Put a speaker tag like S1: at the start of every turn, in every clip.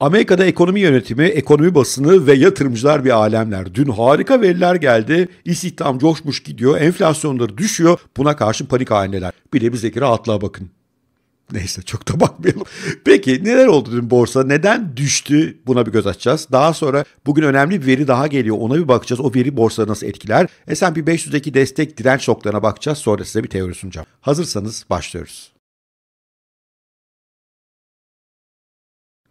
S1: Amerika'da ekonomi yönetimi, ekonomi basını ve yatırımcılar bir alemler. Dün harika veriler geldi. İstihdam coşmuş gidiyor. Enflasyonları düşüyor. Buna karşı panik halindeler. Bir de bizdeki rahatlığa bakın. Neyse çok da bakmayalım. Peki neler oldu dün borsa? Neden düştü? Buna bir göz açacağız. Daha sonra bugün önemli bir veri daha geliyor. Ona bir bakacağız. O veri borsa nasıl etkiler? S&P 500'deki destek direnç noktalarına bakacağız. Sonra size bir teori sunacağım. Hazırsanız başlıyoruz.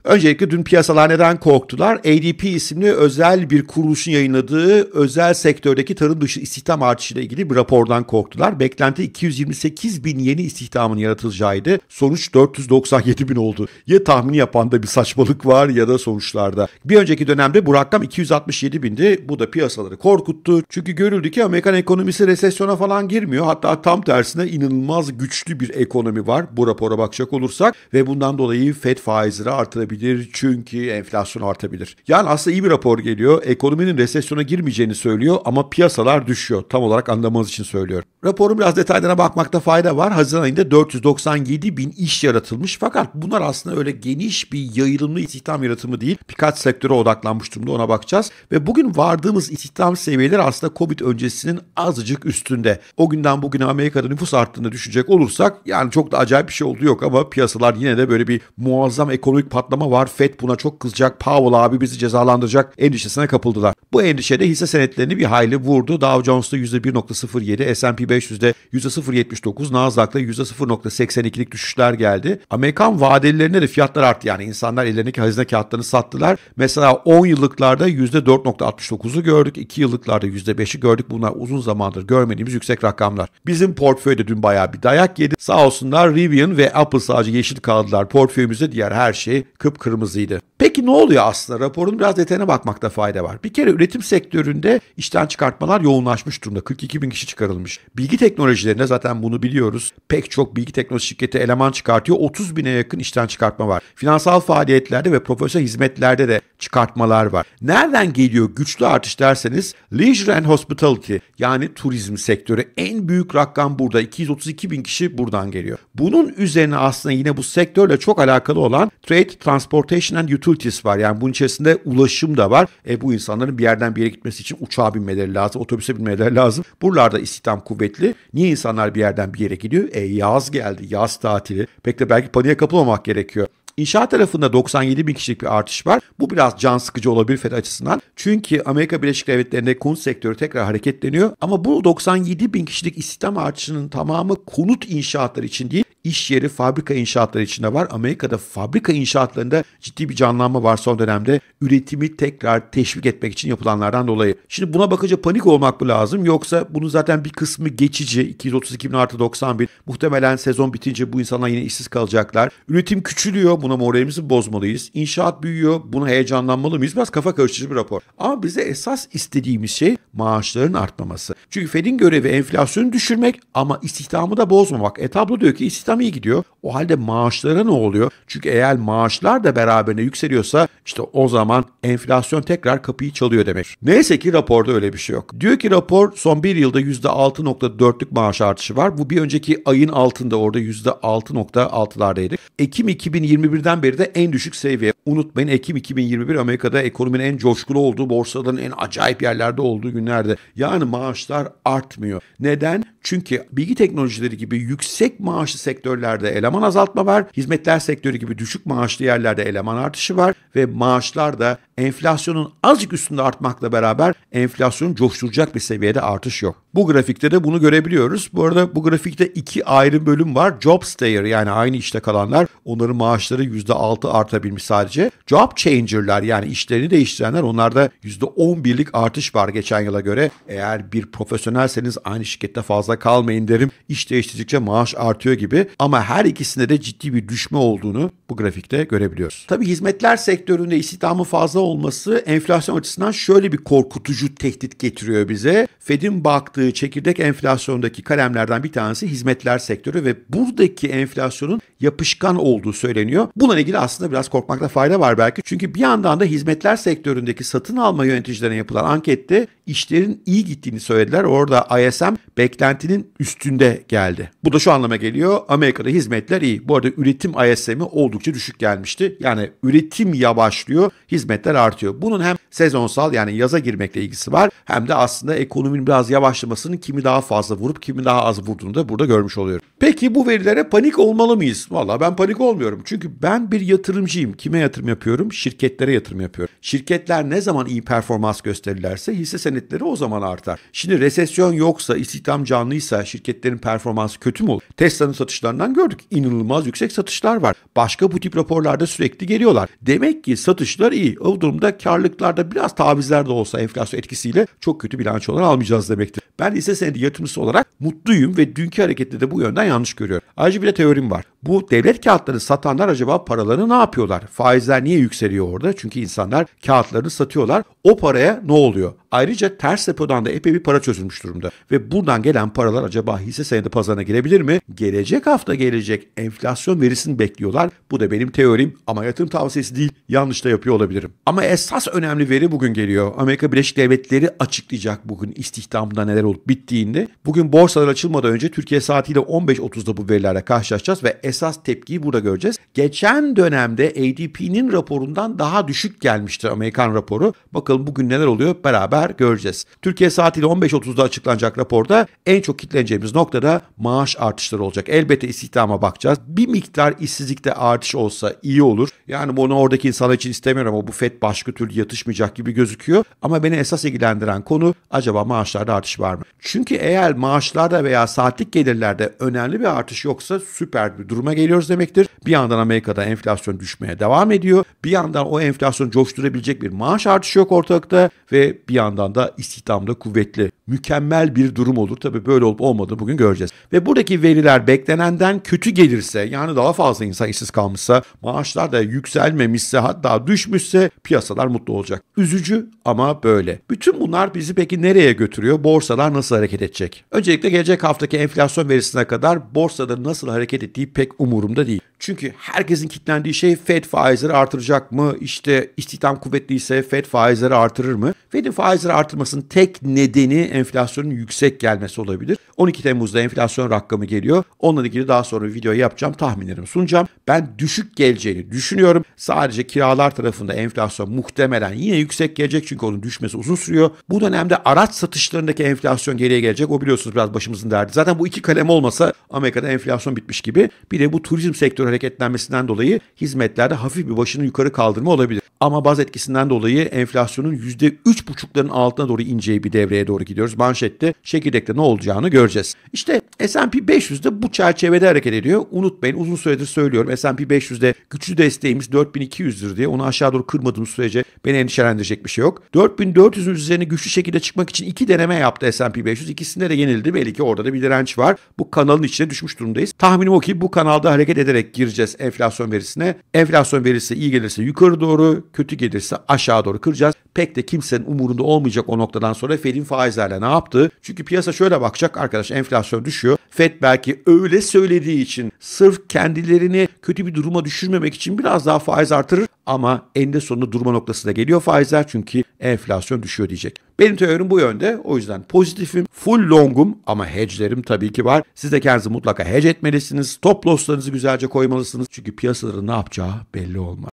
S1: Öncelikle dün piyasalar neden korktular? ADP isimli özel bir kuruluşun yayınladığı özel sektördeki tarım dışı istihdam artışıyla ilgili bir rapordan korktular. Beklenti 228 bin yeni istihdamın yaratılacağıydı. Sonuç 497 bin oldu. Ya tahmini yapan da bir saçmalık var ya da sonuçlarda. Bir önceki dönemde bu rakam 267 bindi. Bu da piyasaları korkuttu. Çünkü görüldü ki Amerikan ekonomisi resesyona falan girmiyor. Hatta tam tersine inanılmaz güçlü bir ekonomi var. Bu rapora bakacak olursak ve bundan dolayı Fed faizleri artırabilir artabilir çünkü enflasyon artabilir. Yani aslında iyi bir rapor geliyor. Ekonominin resesyona girmeyeceğini söylüyor ama piyasalar düşüyor. Tam olarak anlamanız için söylüyorum. Raporun biraz detaylarına bakmakta fayda var. Haziran ayında 497 bin iş yaratılmış fakat bunlar aslında öyle geniş bir yayılımlı istihdam yaratımı değil. Birkaç sektöre odaklanmış durumda ona bakacağız. Ve bugün vardığımız istihdam seviyeleri aslında Covid öncesinin azıcık üstünde. O günden bugüne Amerika'da nüfus arttığını düşünecek olursak yani çok da acayip bir şey oldu yok ama piyasalar yine de böyle bir muazzam ekonomik patlama var. FED buna çok kızacak. Powell abi bizi cezalandıracak endişesine kapıldılar. Bu endişede hisse senetlerini bir hayli vurdu. Dow Jones'ta %1.07, S&P 500'de %0.79, Nasdaq'ta %0.82'lik düşüşler geldi. Amerikan vadelilerine de fiyatlar arttı. Yani insanlar ellerindeki hazine kağıtlarını sattılar. Mesela 10 yıllıklarda %4.69'u gördük. 2 yıllıklarda %5'i gördük. Bunlar uzun zamandır görmediğimiz yüksek rakamlar. Bizim portföyde dün bayağı bir dayak yedi. Sağ olsunlar Rivian ve Apple sadece yeşil kaldılar. Portföyümüzde diğer her şey kıpkırmızıydı. Peki ne oluyor aslında? Raporun biraz detayına bakmakta fayda var. Bir kere üretim sektöründe işten çıkartmalar yoğunlaşmış durumda. 42 bin kişi çıkarılmış. Bilgi teknolojilerinde zaten bunu biliyoruz. Pek çok bilgi teknoloji şirketi eleman çıkartıyor. 30 bine yakın işten çıkartma var. Finansal faaliyetlerde ve profesyonel hizmetlerde de çıkartmalar var. Nereden geliyor güçlü artış derseniz Leisure and Hospitality yani turizm sektörü en büyük rakam burada. 232 bin kişi buradan geliyor. Bunun üzerine aslında yine bu sektörle çok alakalı olan trade Transportation and Utilities var. Yani bunun içerisinde ulaşım da var. E, bu insanların bir yerden bir yere gitmesi için uçağa binmeleri lazım, otobüse binmeleri lazım. Buralarda istihdam kuvvetli. Niye insanlar bir yerden bir yere gidiyor? E, yaz geldi, yaz tatili. Pek de belki paniğe kapılmamak gerekiyor. İnşaat tarafında 97 bin kişilik bir artış var. Bu biraz can sıkıcı olabilir FED açısından. Çünkü Amerika Birleşik Devletleri'nde konut sektörü tekrar hareketleniyor. Ama bu 97 bin kişilik istihdam artışının tamamı konut inşaatları için değil, iş yeri fabrika inşaatları için de var. Amerika'da fabrika inşaatlarında ciddi bir canlanma var son dönemde. Üretimi tekrar teşvik etmek için yapılanlardan dolayı. Şimdi buna bakınca panik olmak mı lazım yoksa bunun zaten bir kısmı geçici 232 bin artı 90 bin. Muhtemelen sezon bitince bu insanlar yine işsiz kalacaklar. Üretim küçülüyor buna moralimizi bozmalıyız. İnşaat büyüyor, buna heyecanlanmalı mıyız? Biraz kafa karıştırıcı bir rapor. Ama bize esas istediğimiz şey maaşların artmaması. Çünkü Fed'in görevi enflasyonu düşürmek ama istihdamı da bozmamak. E tablo diyor ki istihdam iyi gidiyor. O halde maaşlara ne oluyor? Çünkü eğer maaşlar da beraberine yükseliyorsa işte o zaman enflasyon tekrar kapıyı çalıyor demek. Neyse ki raporda öyle bir şey yok. Diyor ki rapor son bir yılda %6.4'lük maaş artışı var. Bu bir önceki ayın altında orada %6.6'lardaydı. Ekim 2021 2021'den beri de en düşük seviye. Unutmayın Ekim 2021 Amerika'da ekonominin en coşkulu olduğu, borsaların en acayip yerlerde olduğu günlerde. Yani maaşlar artmıyor. Neden? Çünkü bilgi teknolojileri gibi yüksek maaşlı sektörlerde eleman azaltma var. Hizmetler sektörü gibi düşük maaşlı yerlerde eleman artışı var ve maaşlar da enflasyonun azıcık üstünde artmakla beraber enflasyonu coşturacak bir seviyede artış yok. Bu grafikte de bunu görebiliyoruz. Bu arada bu grafikte iki ayrı bölüm var. Job stayer yani aynı işte kalanlar onların maaşları satışları %6 artabilmiş sadece. Job changer'lar yani işlerini değiştirenler onlarda %11'lik artış var geçen yıla göre. Eğer bir profesyonelseniz aynı şirkette fazla kalmayın derim. İş değiştirdikçe maaş artıyor gibi ama her ikisinde de ciddi bir düşme olduğunu bu grafikte görebiliyoruz. Tabi hizmetler sektöründe istihdamın fazla olması enflasyon açısından şöyle bir korkutucu tehdit getiriyor bize. Fed'in baktığı çekirdek enflasyondaki kalemlerden bir tanesi hizmetler sektörü ve buradaki enflasyonun yapışkan olduğu söyleniyor. Buna Bununla ilgili aslında biraz korkmakta fayda var belki. Çünkü bir yandan da hizmetler sektöründeki satın alma yöneticilerine yapılan ankette işlerin iyi gittiğini söylediler. Orada ISM beklentinin üstünde geldi. Bu da şu anlama geliyor. Amerika'da hizmetler iyi. Bu arada üretim ISM'i oldukça düşük gelmişti. Yani üretim yavaşlıyor, hizmetler artıyor. Bunun hem sezonsal yani yaza girmekle ilgisi var hem de aslında ekonominin biraz yavaşlamasının kimi daha fazla vurup kimi daha az vurduğunu da burada görmüş oluyorum. Peki bu verilere panik olmalı mıyız? Valla ben panik olmuyorum. Çünkü ben bir yatırımcıyım. Kime yatırım yapıyorum? Şirketlere yatırım yapıyorum. Şirketler ne zaman iyi performans gösterirlerse hisse senetleri o zaman artar. Şimdi resesyon yoksa, istihdam canlıysa şirketlerin performansı kötü mü olur? Tesla'nın satışlarından gördük. İnanılmaz yüksek satışlar var. Başka bu tip raporlarda sürekli geliyorlar. Demek ki satışlar iyi. O durumda karlılıklarda biraz tavizler de olsa enflasyon etkisiyle çok kötü bilançolar almayacağız demektir. Ben hisse senedi yatırımcısı olarak mutluyum ve dünkü harekette de bu yönden yanlış görüyorum. Ayrıca bir de teorim var. Bu devlet kağıtları satanlar acaba acaba paralarını ne yapıyorlar? Faizler niye yükseliyor orada? Çünkü insanlar kağıtlarını satıyorlar. O paraya ne oluyor? Ayrıca ters depodan da epey bir para çözülmüş durumda. Ve buradan gelen paralar acaba hisse senedi pazarına girebilir mi? Gelecek hafta gelecek enflasyon verisini bekliyorlar. Bu da benim teorim ama yatırım tavsiyesi değil. Yanlış da yapıyor olabilirim. Ama esas önemli veri bugün geliyor. Amerika Birleşik Devletleri açıklayacak bugün istihdamda neler olup bittiğinde. Bugün borsalar açılmadan önce Türkiye saatiyle 15.30'da bu verilerle karşılaşacağız ve esas tepkiyi burada göreceğiz. Geç geçen dönemde ADP'nin raporundan daha düşük gelmişti Amerikan raporu. Bakalım bugün neler oluyor beraber göreceğiz. Türkiye saatiyle 15.30'da açıklanacak raporda en çok kitleneceğimiz noktada maaş artışları olacak. Elbette istihdama bakacağız. Bir miktar işsizlikte artış olsa iyi olur. Yani bunu oradaki insan için istemiyorum ama bu FED başka türlü yatışmayacak gibi gözüküyor. Ama beni esas ilgilendiren konu acaba maaşlarda artış var mı? Çünkü eğer maaşlarda veya saatlik gelirlerde önemli bir artış yoksa süper bir duruma geliyoruz demektir. Bir yandan Amerika Amerika'da enflasyon düşmeye devam ediyor. Bir yandan o enflasyonu coşturabilecek bir maaş artışı yok ortalıkta ve bir yandan da istihdamda kuvvetli. Mükemmel bir durum olur. Tabii böyle olup olmadığını bugün göreceğiz. Ve buradaki veriler beklenenden kötü gelirse yani daha fazla insan işsiz kalmışsa, maaşlar da yükselmemişse hatta düşmüşse piyasalar mutlu olacak. Üzücü ama böyle. Bütün bunlar bizi peki nereye götürüyor? Borsalar nasıl hareket edecek? Öncelikle gelecek haftaki enflasyon verisine kadar borsada nasıl hareket ettiği pek umurumda değil. Çünkü herkesin kitlendiği şey FED faizleri artıracak mı? İşte istihdam kuvvetliyse FED faizleri artırır mı? FED'in faizleri artırmasının tek nedeni enflasyonun yüksek gelmesi olabilir. 12 Temmuz'da enflasyon rakamı geliyor. Onunla ilgili daha sonra video yapacağım, tahminlerimi sunacağım. Ben düşük geleceğini düşünüyorum. Sadece kiralar tarafında enflasyon muhtemelen yine yüksek gelecek çünkü onun düşmesi uzun sürüyor. Bu dönemde araç satışlarındaki enflasyon geriye gelecek. O biliyorsunuz biraz başımızın derdi. Zaten bu iki kalem olmasa Amerika'da enflasyon bitmiş gibi. Bir de bu turizm sektörü hareketlenmesinden dolayı hizmetlerde hafif bir başını yukarı kaldırma olabilir. Ama baz etkisinden dolayı enflasyonun %3,5'ların altına doğru ineceği bir devreye doğru gidiyoruz. Manşette çekirdekte ne olacağını göreceğiz. İşte S&P 500 de bu çerçevede hareket ediyor. Unutmayın uzun süredir söylüyorum S&P 500'de güçlü desteğimiz 4200'dür diye onu aşağı doğru kırmadığımız sürece beni endişelendirecek bir şey yok. 4400'ün üzerine güçlü şekilde çıkmak için iki deneme yaptı S&P 500. İkisinde de yenildi. Belli ki orada da bir direnç var. Bu kanalın içine düşmüş durumdayız. Tahminim o ki bu kanalda hareket ederek gireceğiz enflasyon verisine. Enflasyon verisi iyi gelirse yukarı doğru, kötü gelirse aşağı doğru kıracağız pek de kimsenin umurunda olmayacak o noktadan sonra Fed'in faizlerle ne yaptı? Çünkü piyasa şöyle bakacak arkadaş enflasyon düşüyor. Fed belki öyle söylediği için sırf kendilerini kötü bir duruma düşürmemek için biraz daha faiz artırır ama eninde sonunda durma noktasına geliyor faizler çünkü enflasyon düşüyor diyecek. Benim teorim bu yönde. O yüzden pozitifim, full longum ama hedge'lerim tabii ki var. Siz de kendinizi mutlaka hedge etmelisiniz. Stop loss'larınızı güzelce koymalısınız. Çünkü piyasaların ne yapacağı belli olmaz.